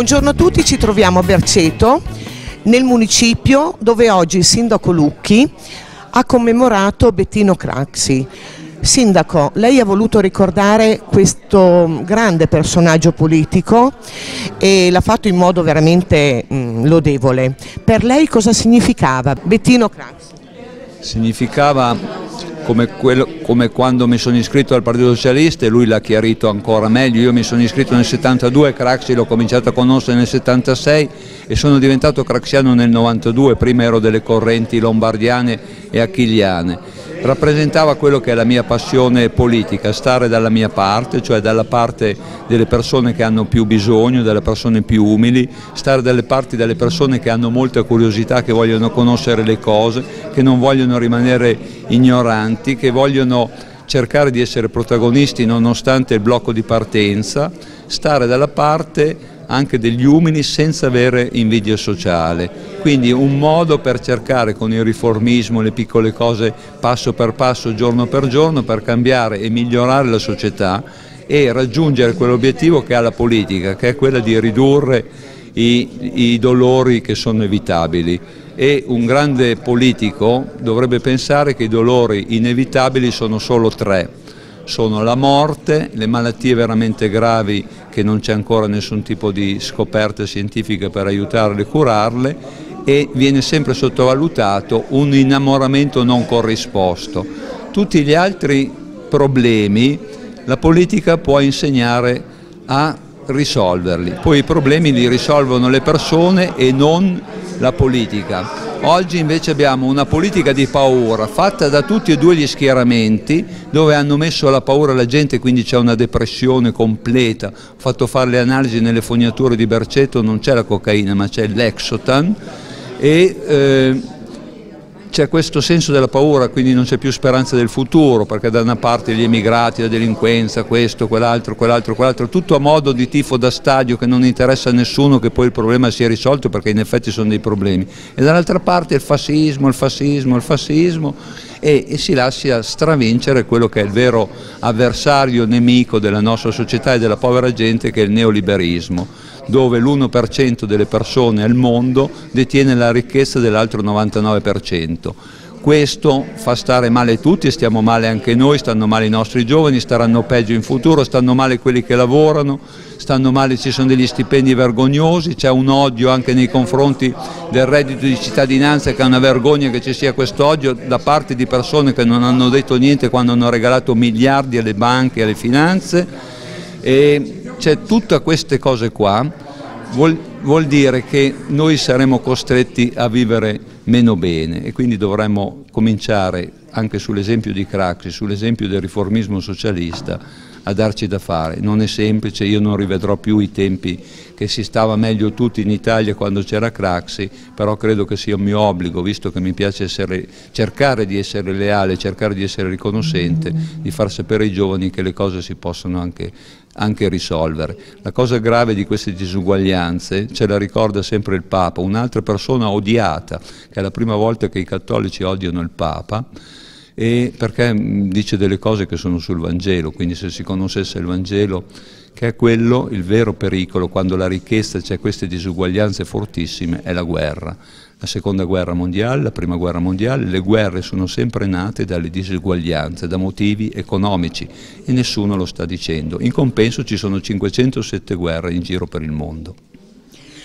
Buongiorno a tutti, ci troviamo a Berceto, nel municipio dove oggi il sindaco Lucchi ha commemorato Bettino Craxi. Sindaco, lei ha voluto ricordare questo grande personaggio politico e l'ha fatto in modo veramente mh, mm, lodevole. Per lei cosa significava Bettino Craxi? Significava come, quello, come, quando mi sono iscritto al Partito Socialista e lui l'ha chiarito ancora meglio. Io mi sono iscritto nel 72, Craxi l'ho cominciato a conoscere nel 76 e sono diventato craxiano nel 92, prima ero delle correnti lombardiane e achiliane rappresentava quello che è la mia passione politica, stare dalla mia parte, cioè dalla parte delle persone che hanno più bisogno, delle persone più umili, stare dalle parti delle persone che hanno molta curiosità, che vogliono conoscere le cose, che non vogliono rimanere ignoranti, che vogliono cercare di essere protagonisti nonostante il blocco di partenza, stare dalla parte anche degli umili senza avere invidia sociale. Quindi un modo per cercare con il riformismo, le piccole cose passo per passo, giorno per giorno, per cambiare e migliorare la società e raggiungere quell'obiettivo che ha la politica, che è quella di ridurre i, i dolori che sono evitabili e un grande politico dovrebbe pensare che i dolori inevitabili sono solo tre, sono la morte, le malattie veramente gravi che non c'è ancora nessun tipo di scoperta scientifica per aiutarle e curarle e viene sempre sottovalutato un innamoramento non corrisposto. Tutti gli altri problemi la politica può insegnare a risolverli. Poi i problemi li risolvono le persone e non la politica. Oggi invece abbiamo una politica di paura fatta da tutti e due gli schieramenti dove hanno messo alla paura la gente quindi c'è una depressione completa. Ho fatto fare le analisi nelle fognature di Bercetto, non c'è la cocaina ma c'è l'Exotan e eh, c'è questo senso della paura, quindi non c'è più speranza del futuro, perché da una parte gli emigrati, la delinquenza, questo, quell'altro, quell'altro, quell'altro, tutto a modo di tifo da stadio che non interessa a nessuno che poi il problema sia risolto perché in effetti sono dei problemi. E dall'altra parte il fascismo, il fascismo, il fascismo e, e si lascia stravincere quello che è il vero avversario, nemico della nostra società e della povera gente che è il neoliberismo dove l'1% delle persone al mondo detiene la ricchezza dell'altro 99%. Questo fa stare male tutti, stiamo male anche noi, stanno male i nostri giovani, staranno peggio in futuro, stanno male quelli che lavorano, stanno male, ci sono degli stipendi vergognosi, c'è un odio anche nei confronti del reddito di cittadinanza che è una vergogna che ci sia questo odio da parte di persone che non hanno detto niente quando hanno regalato miliardi alle banche e alle finanze. E cioè tutte queste cose qua vuol, vuol dire che noi saremo costretti a vivere meno bene e quindi dovremmo cominciare anche sull'esempio di Craxi, sull'esempio del riformismo socialista, a darci da fare. Non è semplice, io non rivedrò più i tempi che si stava meglio tutti in Italia quando c'era Craxi, però credo che sia un mio obbligo, visto che mi piace essere, cercare di essere leale, cercare di essere riconoscente, di far sapere ai giovani che le cose si possono anche, anche risolvere. La cosa grave di queste disuguaglianze ce la ricorda sempre il Papa, un'altra persona odiata, che è la prima volta che i cattolici odiano il Papa, e perché mm, dice delle cose che sono sul Vangelo, quindi se si conoscesse il Vangelo che è quello il vero pericolo quando la ricchezza c'è cioè queste disuguaglianze fortissime è la guerra. La seconda guerra mondiale, la prima guerra mondiale, le guerre sono sempre nate dalle disuguaglianze, da motivi economici e nessuno lo sta dicendo. In compenso ci sono 507 guerre in giro per il mondo.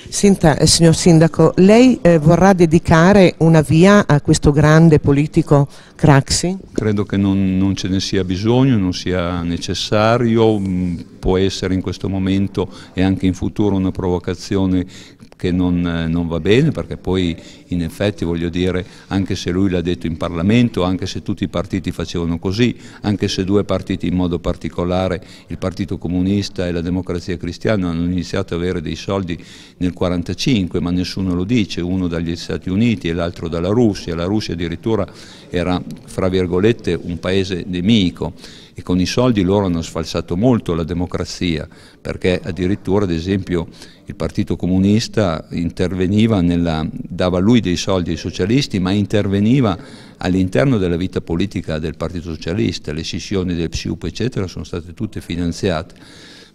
Sinta, eh, signor Sindaco, lei eh, vorrà dedicare una via a questo grande politico Craxi? Credo che non, non ce ne sia bisogno, non sia necessario, mm, può essere in questo momento e anche in futuro una provocazione che non, eh, non, va bene perché poi in effetti voglio dire anche se lui l'ha detto in Parlamento, anche se tutti i partiti facevano così, anche se due partiti in modo particolare, il Partito Comunista e la Democrazia Cristiana hanno iniziato ad avere dei soldi nel 1945 ma nessuno lo dice, uno dagli Stati Uniti e l'altro dalla Russia, la Russia addirittura era fra virgolette un paese nemico e con i soldi loro hanno sfalsato molto la democrazia perché addirittura ad esempio il Partito Comunista interveniva nella, dava lui dei soldi ai socialisti ma interveniva all'interno della vita politica del Partito Socialista, le scissioni del PSIUP eccetera sono state tutte finanziate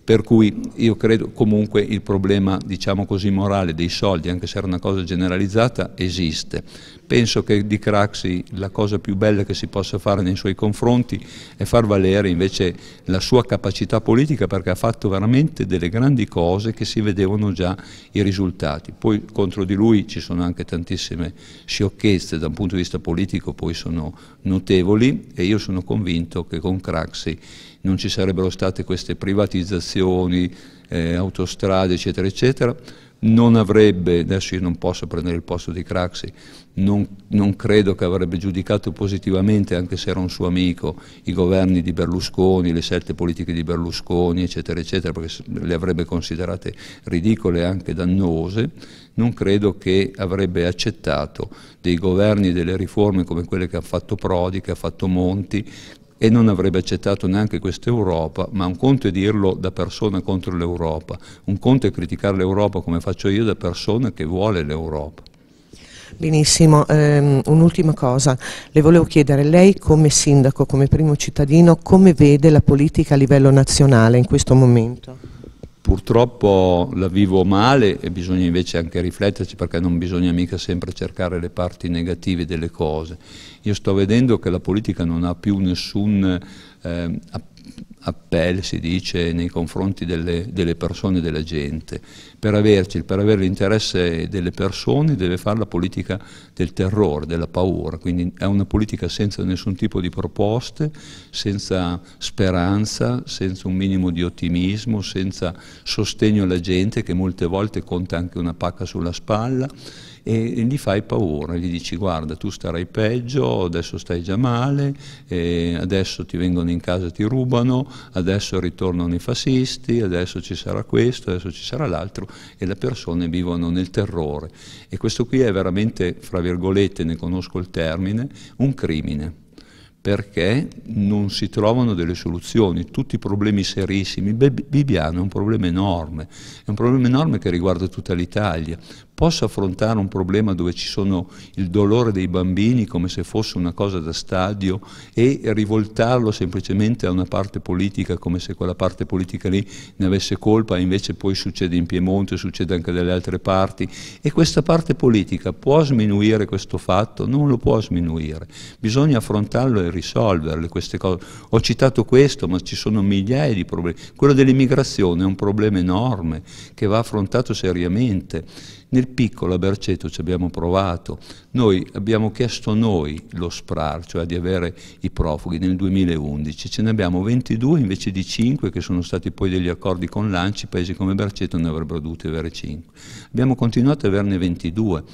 per cui io credo comunque il problema diciamo così morale dei soldi anche se era una cosa generalizzata esiste Penso che di Craxi la cosa più bella che si possa fare nei suoi confronti è far valere invece la sua capacità politica perché ha fatto veramente delle grandi cose che si vedevano già i risultati. Poi contro di lui ci sono anche tantissime sciocchezze da un punto di vista politico, poi sono notevoli e io sono convinto che con Craxi non ci sarebbero state queste privatizzazioni, eh, autostrade eccetera eccetera non avrebbe, adesso io non posso prendere il posto di Craxi, non, non, credo che avrebbe giudicato positivamente, anche se era un suo amico, i governi di Berlusconi, le scelte politiche di Berlusconi, eccetera, eccetera, perché le avrebbe considerate ridicole e anche dannose, non credo che avrebbe accettato dei governi e delle riforme come quelle che ha fatto Prodi, che ha fatto Monti, e non avrebbe accettato neanche questa Europa, ma un conto è dirlo da persona contro l'Europa, un conto è criticare l'Europa come faccio io da persona che vuole l'Europa. Benissimo, um, un'ultima cosa, le volevo chiedere, lei come sindaco, come primo cittadino, come vede la politica a livello nazionale in questo momento? Purtroppo la vivo male e bisogna invece anche rifletterci perché non bisogna mica sempre cercare le parti negative delle cose. Io sto vedendo che la politica non ha più nessun eh, appel, si dice, nei confronti delle, delle persone, della gente. Per averci, per avere l'interesse delle persone deve fare la politica del terrore, della paura, quindi è una politica senza nessun tipo di proposte, senza speranza, senza un minimo di ottimismo, senza sostegno alla gente che molte volte conta anche una pacca sulla spalla e gli fai paura, gli dici guarda tu starai peggio, adesso stai già male, eh, adesso ti vengono in casa e ti rubano, adesso ritornano i fascisti, adesso ci sarà questo, adesso ci sarà l'altro e le persone vivono nel terrore. E questo qui è veramente, fra virgolette, ne conosco il termine, un crimine perché non si trovano delle soluzioni, tutti problemi serissimi. Bibiano è un problema enorme, è un problema enorme che riguarda tutta l'Italia, possa affrontare un problema dove ci sono il dolore dei bambini come se fosse una cosa da stadio e rivoltarlo semplicemente a una parte politica come se quella parte politica lì ne avesse colpa e invece poi succede in Piemonte, succede anche dalle altre parti e questa parte politica può sminuire questo fatto? Non lo può sminuire, bisogna affrontarlo e risolverle queste cose. Ho citato questo ma ci sono migliaia di problemi, quello dell'immigrazione è un problema enorme che va affrontato seriamente. Nel piccolo a Berceto ci abbiamo provato, noi abbiamo chiesto noi lo SPRAR, cioè di avere i profughi nel 2011, ce ne abbiamo 22 invece di 5 che sono stati poi degli accordi con l'ANCI, paesi come Berceto ne avrebbero dovuti avere 5. Abbiamo continuato ad averne 22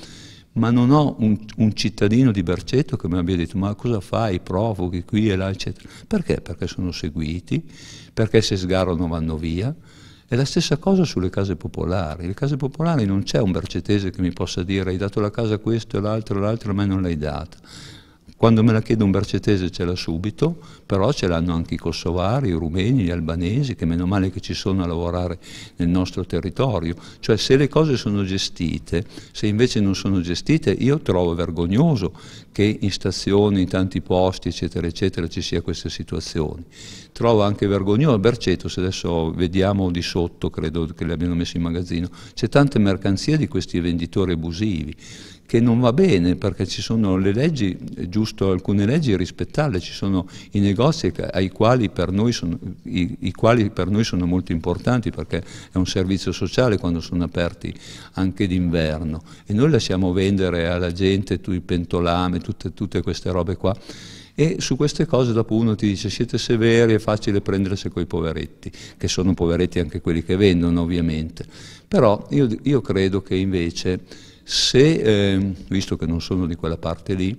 ma non ho un, un, cittadino di Berceto che mi abbia detto ma cosa fai, profughi qui e là, eccetera. Perché? Perché sono seguiti, perché se sgarrano vanno via, è la stessa cosa sulle case popolari. Le case popolari non c'è un bercetese che mi possa dire hai dato la casa a questo, e l'altro, l'altro, a me non l'hai data. Quando me la chiede un bercetese ce l'ha subito, però ce l'hanno anche i kosovari, i rumeni, gli albanesi, che meno male che ci sono a lavorare nel nostro territorio. Cioè se le cose sono gestite, se invece non sono gestite, io trovo vergognoso che in stazioni, in tanti posti, eccetera, eccetera, ci sia queste situazioni. Trovo anche vergognoso, Berceto, se adesso vediamo di sotto, credo che le abbiano messo in magazzino, c'è tante mercanzie di questi venditori abusivi che non va bene perché ci sono le leggi, è giusto alcune leggi rispettarle, ci sono i negozi quali sono, i, i quali per noi sono molto importanti perché è un servizio sociale quando sono aperti anche d'inverno e noi lasciamo vendere alla gente i pentolame, tutte, tutte queste robe qua e su queste cose dopo uno ti dice siete severi, è facile prendersi coi poveretti, che sono poveretti anche quelli che vendono ovviamente. Però io, io credo che invece se, eh, visto che non sono di quella parte lì,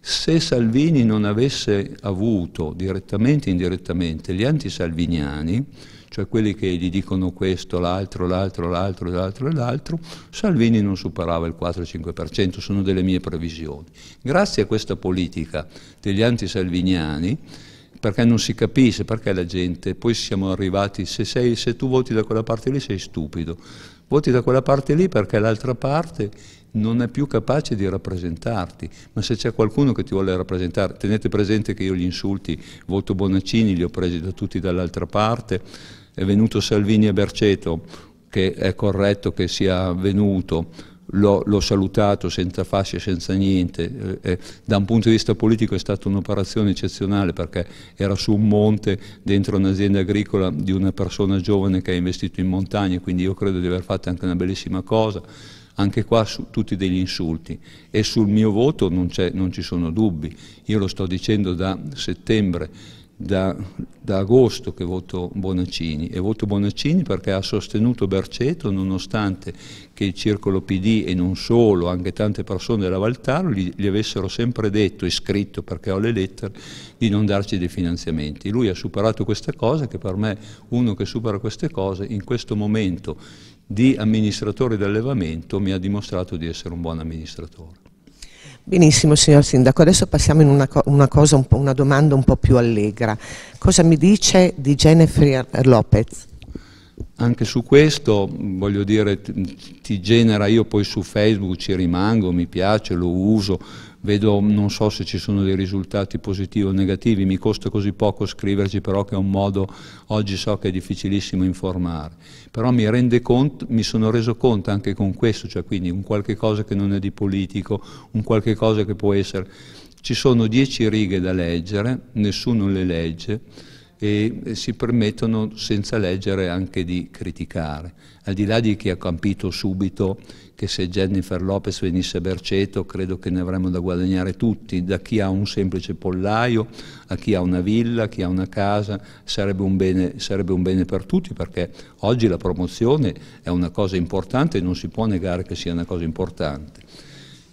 se Salvini non avesse avuto direttamente e indirettamente gli antisalviniani, cioè quelli che gli dicono questo, l'altro, l'altro, l'altro, l'altro e l'altro, Salvini non superava il 4-5%, sono delle mie previsioni. Grazie a questa politica degli antisalviniani, perché non si capisce, perché la gente, poi siamo arrivati, se, sei, se tu voti da quella parte lì sei stupido, voti da quella parte lì perché l'altra parte non è più capace di rappresentarti, ma se c'è qualcuno che ti vuole rappresentare, tenete presente che io gli insulti, voto Bonaccini, li ho presi da tutti dall'altra parte, è venuto Salvini a Berceto, che è corretto che sia venuto, l'ho salutato senza fasce, senza niente, eh, eh, da un punto di vista politico è stata un'operazione eccezionale perché era su un monte dentro un'azienda agricola di una persona giovane che ha investito in montagna, quindi io credo di aver fatto anche una bellissima cosa, anche qua su, tutti degli insulti e sul mio voto non, non ci sono dubbi, io lo sto dicendo da settembre da, da, agosto che voto Bonaccini e voto Bonaccini perché ha sostenuto Berceto nonostante che il circolo PD e non solo, anche tante persone della Valtaro gli, gli avessero sempre detto e scritto perché ho le lettere di non darci dei finanziamenti. Lui ha superato queste cose che per me uno che supera queste cose in questo momento di amministratore di allevamento mi ha dimostrato di essere un buon amministratore. Benissimo signor Sindaco, adesso passiamo in una, una, cosa, un una, domanda un po' più allegra. Cosa mi dice di Jennifer Lopez? Anche su questo, voglio dire, ti genera, io poi su Facebook ci rimango, mi piace, lo uso, vedo non so se ci sono dei risultati positivi o negativi, mi costa così poco scriverci però che è un modo, oggi so che è difficilissimo informare, però mi, conto, mi sono reso conto anche con questo, cioè quindi un qualche cosa che non è di politico, un qualche cosa che può essere... Ci sono dieci righe da leggere, nessuno le legge, e si permettono senza leggere anche di criticare. Al di là di chi ha capito subito che se Jennifer Lopez venisse a Berceto credo che ne avremmo da guadagnare tutti, da chi ha un semplice pollaio a chi ha una villa, a chi ha una casa, sarebbe un bene, sarebbe un bene per tutti perché oggi la promozione è una cosa importante e non si può negare che sia una cosa importante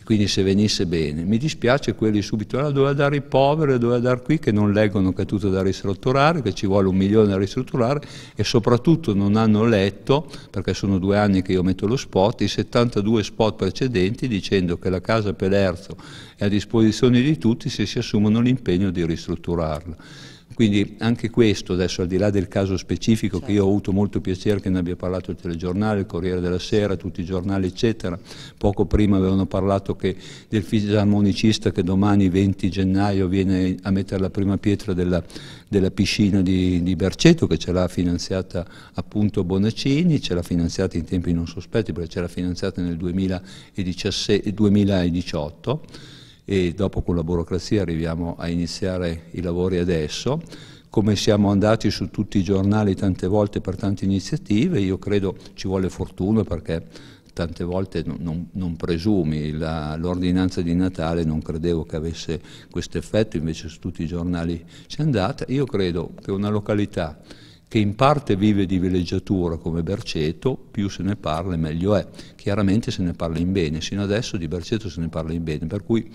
quindi se venisse bene. Mi dispiace quelli subito, ah, doveva dare i poveri, doveva dare qui, che non leggono che è tutto da ristrutturare, che ci vuole un milione da ristrutturare e soprattutto non hanno letto, perché sono due anni che io metto lo spot, i 72 spot precedenti dicendo che la casa Pelerzo è a disposizione di tutti se si assumono l'impegno di ristrutturarla. Quindi anche questo, adesso al di là del caso specifico, certo. che io ho certo. avuto molto piacere che ne abbia parlato il telegiornale, il Corriere della Sera, tutti i giornali, eccetera, poco prima avevano parlato che, del fisarmonicista che domani 20 gennaio viene a mettere la prima pietra della, della piscina di, di, Berceto, che ce l'ha finanziata appunto Bonaccini, ce l'ha finanziata in tempi non sospetti perché ce l'ha finanziata nel 2017, 2018 e dopo con la burocrazia arriviamo a iniziare i lavori adesso. Come siamo andati su tutti i giornali tante volte per tante iniziative, io credo ci vuole fortuna perché tante volte non, non presumi, l'ordinanza di Natale non credevo che avesse questo effetto, invece su tutti i giornali c'è andata. Io credo che una località che in parte vive di villeggiatura come Berceto, più se ne parla meglio è. Chiaramente se ne parla in bene, sino adesso di Berceto se ne parla in bene, per cui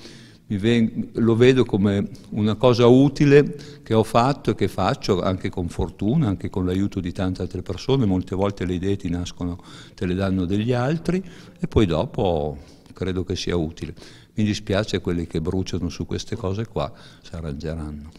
lo vedo come una cosa utile che ho fatto e che faccio anche con fortuna, anche con l'aiuto di tante altre persone, molte volte le idee ti nascono, te le danno degli altri e poi dopo credo che sia utile. Mi dispiace quelli che bruciano su queste cose qua, si arrangeranno.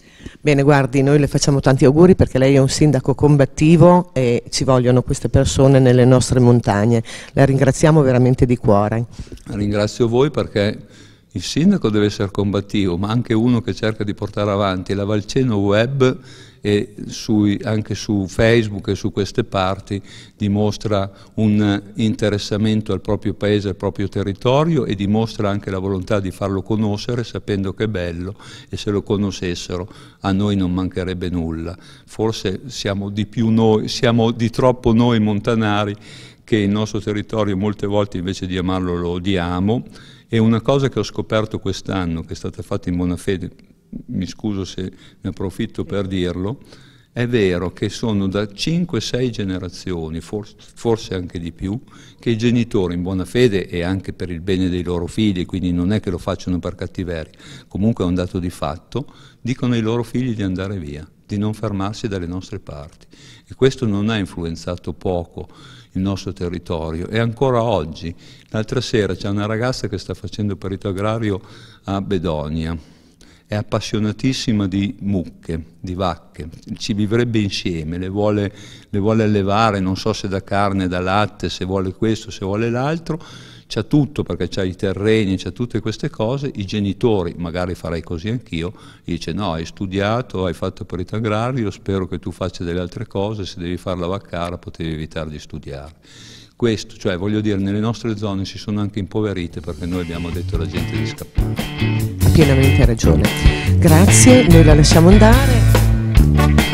Bene, guardi, noi le facciamo tanti auguri perché lei è un sindaco combattivo e ci vogliono queste persone nelle nostre montagne. La ringraziamo veramente di cuore. Ringrazio voi perché il sindaco deve essere combattivo, ma anche uno che cerca di portare avanti la Valceno Web e sui, anche su Facebook e su queste parti dimostra un interessamento al proprio paese, al proprio territorio e dimostra anche la volontà di farlo conoscere sapendo che è bello e se lo conoscessero a noi non mancherebbe nulla. Forse siamo di, noi, siamo di troppo noi montanari che il nostro territorio molte volte invece di amarlo lo odiamo e una cosa che ho scoperto quest'anno, che è stata fatta in buona fede, mi scuso se ne approfitto per dirlo, è vero che sono da 5-6 generazioni, forse anche di più, che i genitori in buona fede e anche per il bene dei loro figli, quindi non è che lo facciano per cattiveria, comunque è un dato di fatto, dicono ai loro figli di andare via, di non fermarsi dalle nostre parti. E questo non ha influenzato poco il nostro territorio e ancora oggi. L'altra sera c'è una ragazza che sta facendo perito agrario a Bedonia, è appassionatissima di mucche, di vacche, ci vivrebbe insieme, le vuole, le vuole allevare, non so se da carne, da latte, se vuole questo, se vuole l'altro c'è tutto perché c'è i terreni, c'è tutte queste cose, i genitori, magari farei così anch'io, gli dice no, hai studiato, hai fatto perito agrario, spero che tu faccia delle altre cose, se devi fare la vaccara potevi evitare di studiare. Questo, cioè voglio dire, nelle nostre zone si sono anche impoverite perché noi abbiamo detto alla gente di scappare. Ha pienamente ragione. Grazie, noi la lasciamo andare.